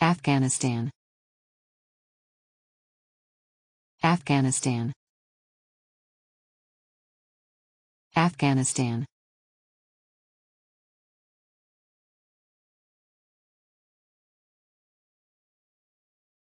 Afghanistan Afghanistan Afghanistan